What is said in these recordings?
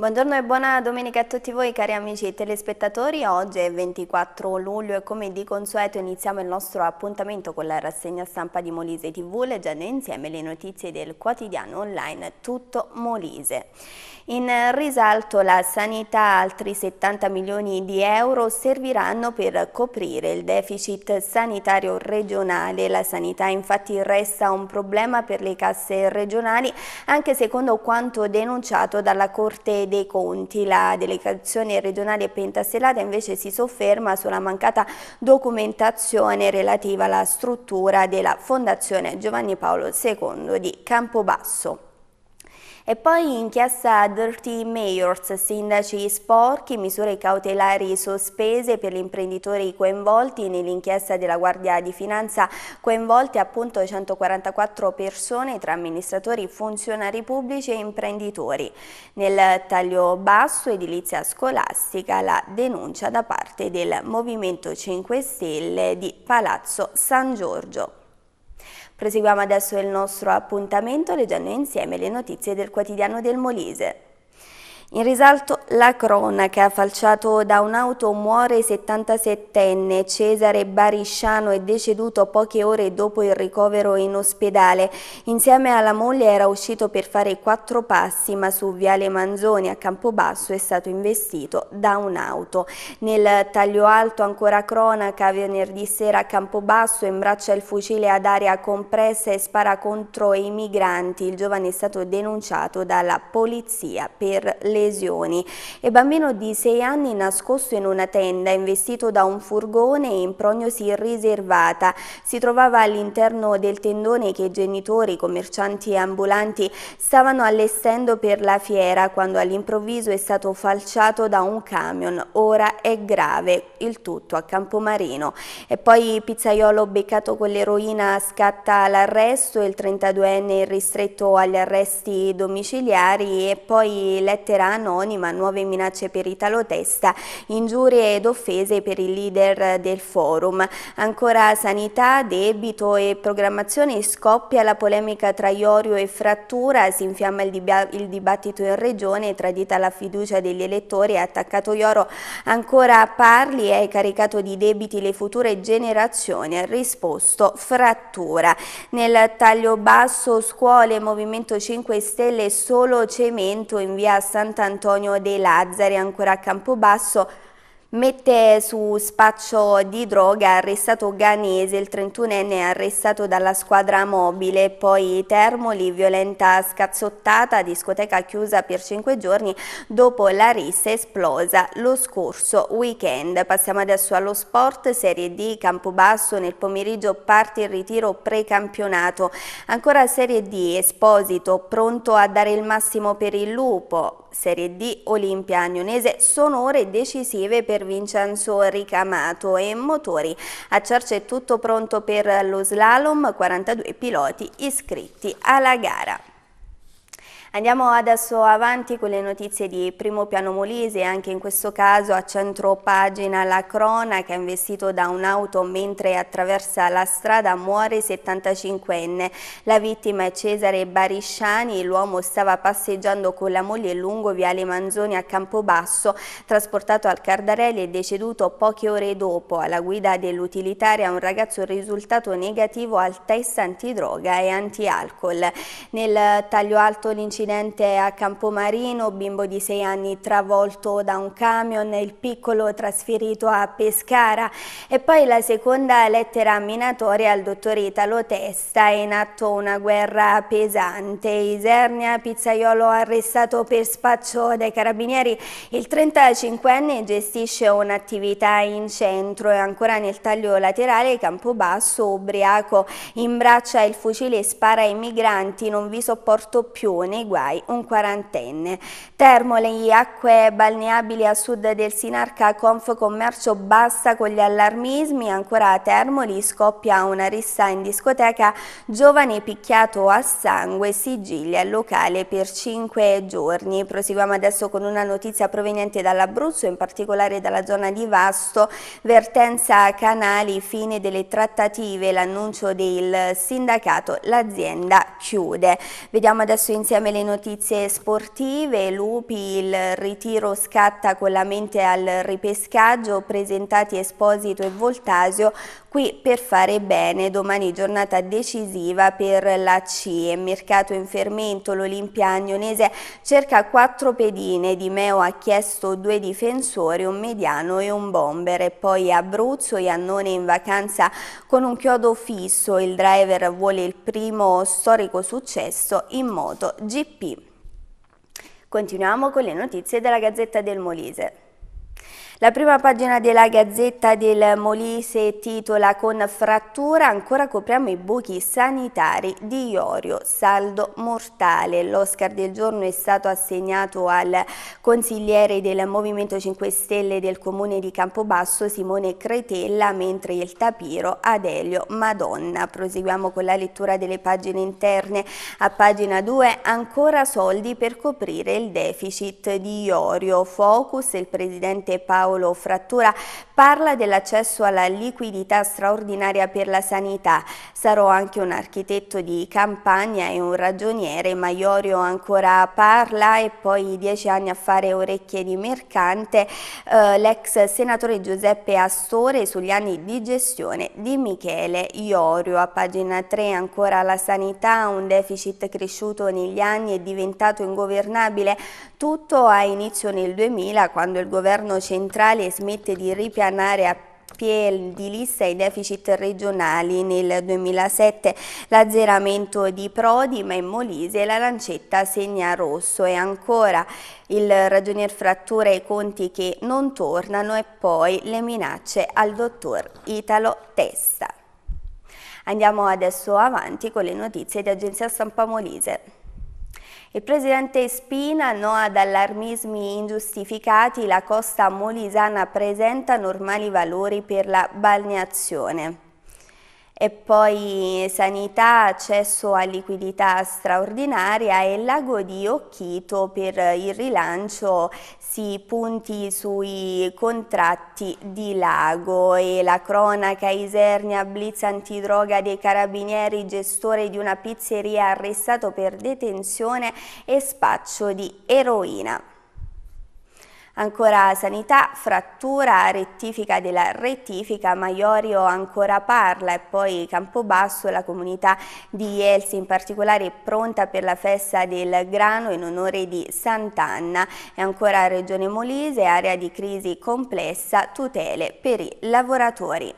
Buongiorno e buona domenica a tutti voi cari amici e telespettatori, oggi è 24 luglio e come di consueto iniziamo il nostro appuntamento con la rassegna stampa di Molise TV leggendo insieme le notizie del quotidiano online Tutto Molise. In risalto la sanità, altri 70 milioni di euro serviranno per coprire il deficit sanitario regionale. La sanità infatti resta un problema per le casse regionali anche secondo quanto denunciato dalla Corte dei conti. La delegazione regionale pentastellata invece si sofferma sulla mancata documentazione relativa alla struttura della Fondazione Giovanni Paolo II di Campobasso. E poi inchiesta Dirty Mayors, sindaci sporchi, misure cautelari sospese per gli imprenditori coinvolti nell'inchiesta della Guardia di Finanza, coinvolte appunto 144 persone tra amministratori, funzionari pubblici e imprenditori. Nel taglio basso edilizia scolastica la denuncia da parte del Movimento 5 Stelle di Palazzo San Giorgio. Proseguiamo adesso il nostro appuntamento leggendo insieme le notizie del quotidiano del Molise. In risalto la cronaca, falciato da un'auto muore 77enne Cesare Barisciano è deceduto poche ore dopo il ricovero in ospedale. Insieme alla moglie era uscito per fare quattro passi ma su Viale Manzoni a Campobasso è stato investito da un'auto. Nel taglio alto ancora cronaca venerdì sera a Campobasso imbraccia il fucile ad aria compressa e spara contro i migranti. Il giovane è stato denunciato dalla polizia per le lesioni e bambino di 6 anni nascosto in una tenda investito da un furgone in prognosi riservata. Si trovava all'interno del tendone che i genitori, commercianti e ambulanti stavano allestendo per la fiera quando all'improvviso è stato falciato da un camion. Ora è grave, il tutto a Campomarino. E poi pizzaiolo beccato con l'eroina scatta l'arresto, il 32enne ristretto agli arresti domiciliari e poi lettera anonima, nuove minacce per Italo Testa, ingiurie ed offese per il leader del forum. Ancora sanità, debito e programmazione scoppia la polemica tra Iorio e Frattura, si infiamma il, il dibattito in regione, tradita la fiducia degli elettori, ha attaccato Ioro ancora a parli e caricato di debiti le future generazioni, ha risposto frattura. Nel taglio basso scuole Movimento 5 Stelle solo cemento in via Santa Sant'Antonio dei Lazzari, ancora a Campobasso, mette su spaccio di droga arrestato Ganese, il 31enne arrestato dalla squadra mobile, poi Termoli, violenta scazzottata, discoteca chiusa per 5 giorni dopo la rissa esplosa lo scorso weekend. Passiamo adesso allo sport, Serie D, Campobasso, nel pomeriggio parte il ritiro precampionato, ancora Serie D, Esposito pronto a dare il massimo per il Lupo, Serie D Olimpia Agnonese sono ore decisive per Vincenzo Ricamato e Motori. A Cerce è tutto pronto per lo slalom, 42 piloti iscritti alla gara. Andiamo adesso avanti con le notizie di primo piano Molise, anche in questo caso a centro pagina la Crona che è investito da un'auto mentre attraversa la strada muore 75enne. La vittima è Cesare Barisciani, l'uomo stava passeggiando con la moglie lungo Viale Manzoni a Campobasso, trasportato al Cardarelli e deceduto poche ore dopo. Alla guida dell'utilitaria un ragazzo risultato negativo al test antidroga e antialcol. Nel taglio alto l'incidente Incidente a Campomarino, bimbo di sei anni travolto da un camion, il piccolo trasferito a Pescara e poi la seconda lettera minatoria al dottor Italo Testa, è in atto una guerra pesante. Isernia, pizzaiolo arrestato per spaccio dai carabinieri, il 35enne gestisce un'attività in centro e ancora nel taglio laterale Campobasso, ubriaco, imbraccia il fucile e spara ai migranti, non vi sopporto più, negozio guai un quarantenne. Termoli, acque balneabili a sud del Sinarca, Conf Commercio basta con gli allarmismi, ancora a Termoli scoppia una rissa in discoteca, giovane picchiato a sangue, sigillia al locale per cinque giorni. Proseguiamo adesso con una notizia proveniente dall'Abruzzo, in particolare dalla zona di Vasto, vertenza canali, fine delle trattative, l'annuncio del sindacato, l'azienda chiude. Vediamo adesso insieme le le notizie sportive, Lupi, il ritiro scatta con la mente al ripescaggio, presentati Esposito e Voltasio Qui per fare bene, domani giornata decisiva per la CIE, mercato in fermento, l'Olimpia Agnonese cerca quattro pedine, Di Meo ha chiesto due difensori, un mediano e un bomber e poi Abruzzo, Iannone in vacanza con un chiodo fisso, il driver vuole il primo storico successo in moto GP. Continuiamo con le notizie della Gazzetta del Molise. La prima pagina della Gazzetta del Molise titola con frattura ancora copriamo i buchi sanitari di Iorio, saldo mortale. L'Oscar del giorno è stato assegnato al consigliere del Movimento 5 Stelle del Comune di Campobasso Simone Cretella, mentre il tapiro Adelio Madonna. Proseguiamo con la lettura delle pagine interne. A pagina 2 ancora soldi per coprire il deficit di Iorio. Focus, il presidente Paolo Paolo Frattura parla dell'accesso alla liquidità straordinaria per la sanità. Sarò anche un architetto di campagna e un ragioniere, ma Iorio ancora parla e poi dieci anni a fare orecchie di mercante, eh, l'ex senatore Giuseppe Astore sugli anni di gestione di Michele Iorio. A pagina 3 ancora la sanità, un deficit cresciuto negli anni e diventato ingovernabile tutto ha inizio nel 2000 quando il governo centrale smette di ripianare a piè di lista i deficit regionali nel 2007, l'azzeramento di Prodi, ma in Molise la lancetta segna rosso e ancora il ragionier frattura i conti che non tornano e poi le minacce al dottor Italo Testa. Andiamo adesso avanti con le notizie di Agenzia Stampa Molise. Il presidente Spina, no ad allarmismi ingiustificati, la costa molisana presenta normali valori per la balneazione e poi sanità, accesso a liquidità straordinaria e l'ago di Occhito per il rilancio si punti sui contratti di lago e la cronaca Isernia blitz antidroga dei carabinieri gestore di una pizzeria arrestato per detenzione e spaccio di eroina. Ancora sanità, frattura, rettifica della rettifica, Maiorio ancora parla e poi Campobasso, la comunità di Elsi in particolare è pronta per la festa del grano in onore di Sant'Anna e ancora Regione Molise, area di crisi complessa, tutele per i lavoratori.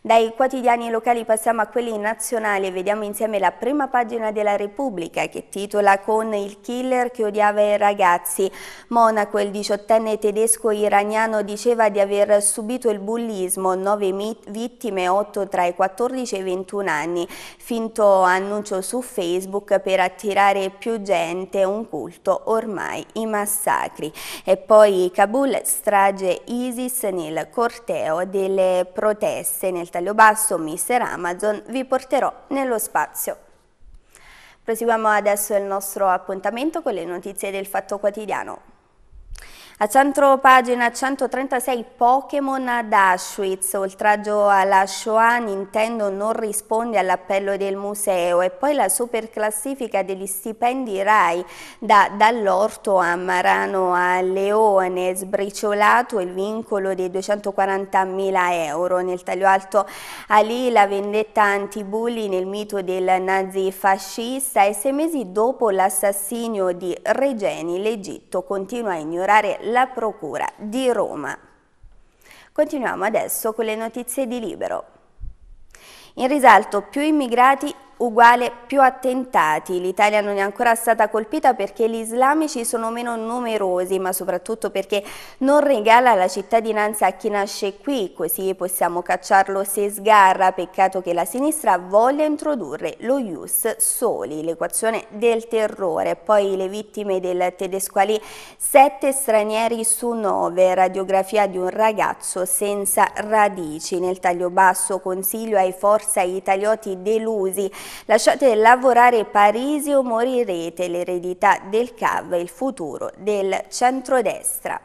Dai quotidiani locali passiamo a quelli nazionali e vediamo insieme la prima pagina della Repubblica che titola con il killer che odiava i ragazzi. Monaco, il diciottenne tedesco iraniano, diceva di aver subito il bullismo, 9 vittime, 8 tra i 14 e i 21 anni. Finto annuncio su Facebook per attirare più gente, un culto ormai, i massacri. E poi Kabul, strage ISIS nel corteo delle proteste nel nel taglio basso Mister Amazon vi porterò nello spazio. Proseguiamo adesso il nostro appuntamento con le notizie del Fatto Quotidiano. A centro pagina 136 Pokémon ad Auschwitz, oltraggio alla Shoah, Nintendo non risponde all'appello del museo e poi la superclassifica degli stipendi RAI da, dall'orto a Marano a Leone, sbriciolato il vincolo dei 240.000 euro. Nel taglio alto a lì la vendetta antibulli nel mito del nazifascista e sei mesi dopo l'assassinio di Regeni l'Egitto continua a ignorare la Procura di Roma. Continuiamo adesso con le notizie di Libero. In risalto più immigrati uguale più attentati. L'Italia non è ancora stata colpita perché gli islamici sono meno numerosi, ma soprattutto perché non regala la cittadinanza a chi nasce qui, così possiamo cacciarlo se sgarra. Peccato che la sinistra voglia introdurre lo Ius soli, l'equazione del terrore. Poi le vittime del tedesco Ali, sette stranieri su nove, radiografia di un ragazzo senza radici. Nel taglio basso consiglio ai forza italioti delusi Lasciate lavorare Parisi o morirete, l'eredità del CAV e il futuro del centrodestra.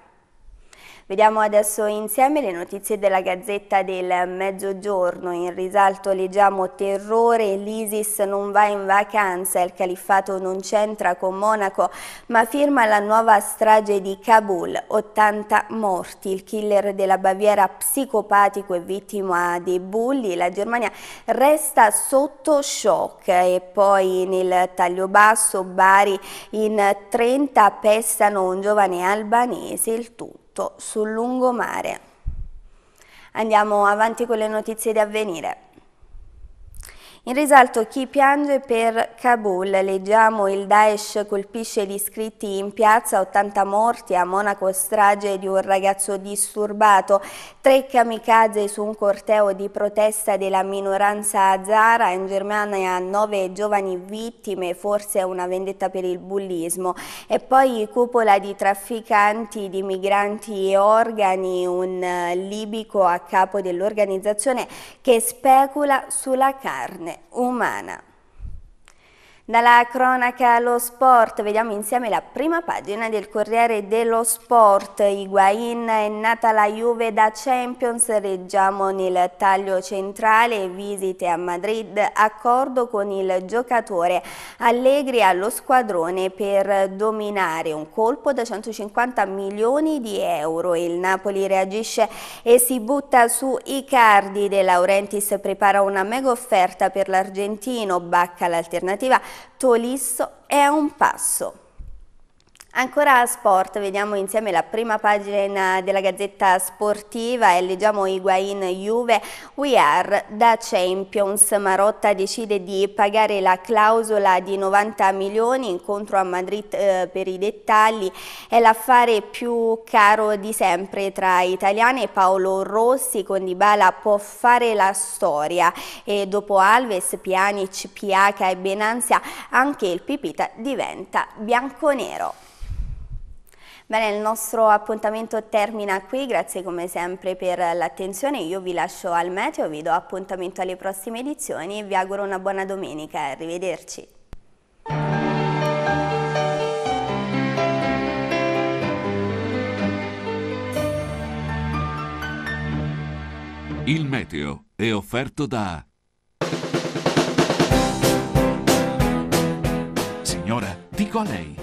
Vediamo adesso insieme le notizie della Gazzetta del Mezzogiorno. In risalto leggiamo terrore, l'ISIS non va in vacanza, il califfato non c'entra con Monaco, ma firma la nuova strage di Kabul, 80 morti. Il killer della Baviera psicopatico e vittima dei bulli, la Germania resta sotto shock e poi nel taglio basso Bari in 30 pestano un giovane albanese il tutto tutto sul lungomare. Andiamo avanti con le notizie di avvenire. In risalto chi piange per Kabul, leggiamo il Daesh colpisce gli iscritti in piazza, 80 morti a Monaco strage di un ragazzo disturbato, tre kamikaze su un corteo di protesta della minoranza azara, in Germania nove giovani vittime, forse una vendetta per il bullismo e poi cupola di trafficanti di migranti e organi, un eh, libico a capo dell'organizzazione che specula sulla carne umana. Dalla cronaca allo sport, vediamo insieme la prima pagina del Corriere dello Sport. Higuain è nata la Juve da Champions, reggiamo nel taglio centrale, visite a Madrid, accordo con il giocatore Allegri allo squadrone per dominare un colpo da 150 milioni di euro. Il Napoli reagisce e si butta su Icardi. De Laurentiis prepara una mega offerta per l'argentino, bacca l'alternativa Tolisso è un passo. Ancora a sport, vediamo insieme la prima pagina della Gazzetta Sportiva e leggiamo Higuain Juve. We are the Champions. Marotta decide di pagare la clausola di 90 milioni, incontro a Madrid eh, per i dettagli. È l'affare più caro di sempre tra italiane. Paolo Rossi con Dybala può fare la storia. E dopo Alves, Pianic, Piaca e Benanzia anche il Pipita diventa bianconero. Bene, il nostro appuntamento termina qui, grazie come sempre per l'attenzione, io vi lascio al meteo, vi do appuntamento alle prossime edizioni e vi auguro una buona domenica, arrivederci. Il meteo è offerto da... Signora, dico a lei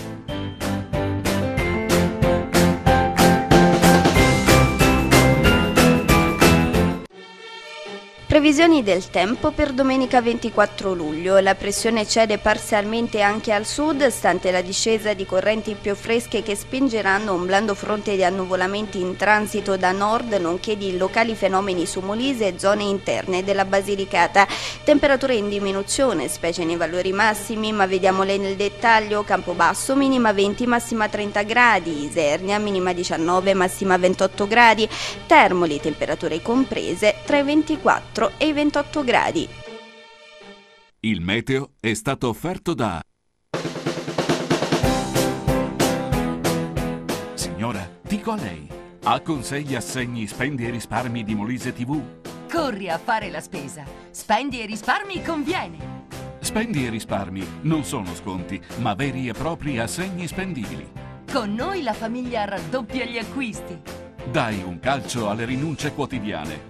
Previsioni del tempo per domenica 24 luglio. La pressione cede parzialmente anche al sud, stante la discesa di correnti più fresche che spingeranno un blando fronte di annuvolamenti in transito da nord, nonché di locali fenomeni su Molise e zone interne della Basilicata. Temperature in diminuzione, specie nei valori massimi, ma vediamole nel dettaglio. Campobasso minima 20, massima 30 gradi, Isernia minima 19, massima 28 gradi, Termoli temperature comprese tra i 24 4 e i 28 gradi. Il meteo è stato offerto da... Signora, dico a lei, ha consigli assegni spendi e risparmi di Molise TV? Corri a fare la spesa. Spendi e risparmi conviene. Spendi e risparmi non sono sconti, ma veri e propri assegni spendibili. Con noi la famiglia raddoppia gli acquisti. Dai un calcio alle rinunce quotidiane